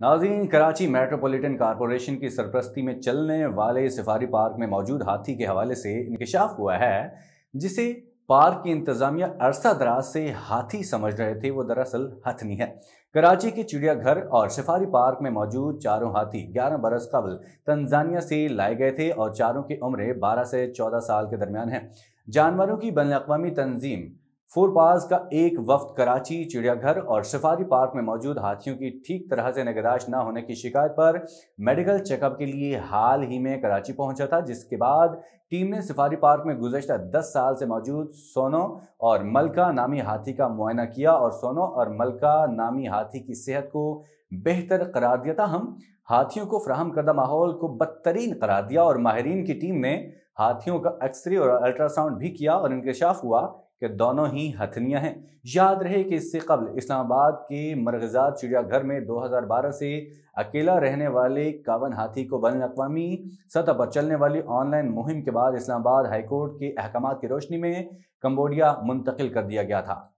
नाजीन Karachi metropolitan corporation की सरप्रस्ती में चलने वाले सफारी पार्क में मौजूद हाथी के हवाले से इंकशाफ हुआ है जिसे पार्क की इंतजामिया अरसा दराज से हाथी समझ रहे थे वो दरअसल हथनी है कराची के चिड़ियाघर और सफारी पार्क में मौजूद चारों हाथी 11 बरस कबल तंजानिया से लाए गए थे और चारों की उम्र 12 से 14 साल के दरमियान है जानवरों की बन अवी तंजीम फोरपास का एक वफ्त कराची चिड़ियाघर और सफारी पार्क में मौजूद हाथियों की ठीक तरह से निगराश न होने की शिकायत पर मेडिकल चेकअप के लिए हाल ही में कराची पहुंचा था जिसके बाद टीम ने सफारी पार्क में गुजशत 10 साल से मौजूद सोनो और मलका नामी हाथी का मुआयना किया और सोनो और मलका नामी हाथी की सेहत को बेहतर करार दिया था हम हाथियों को फ्राहम करदा माहौल को बदतरीन करार दिया और माहरीन की टीम ने हाथियों का एक्सरे और अल्ट्रासाउंड भी किया और इंकशाफ हुआ कि दोनों ही हथनियाँ हैं याद रहे कि इससे कबल इस्लामाबाद के मरगजात चिड़ियाघर में 2012 से अकेला रहने वाले कावन हाथी को बन अवी सतह पर चलने वाली ऑनलाइन मुहिम के बाद इस्लामाबाद हाईकोर्ट के अहकाम की रोशनी में कम्बोडिया मुंतकिल कर दिया गया था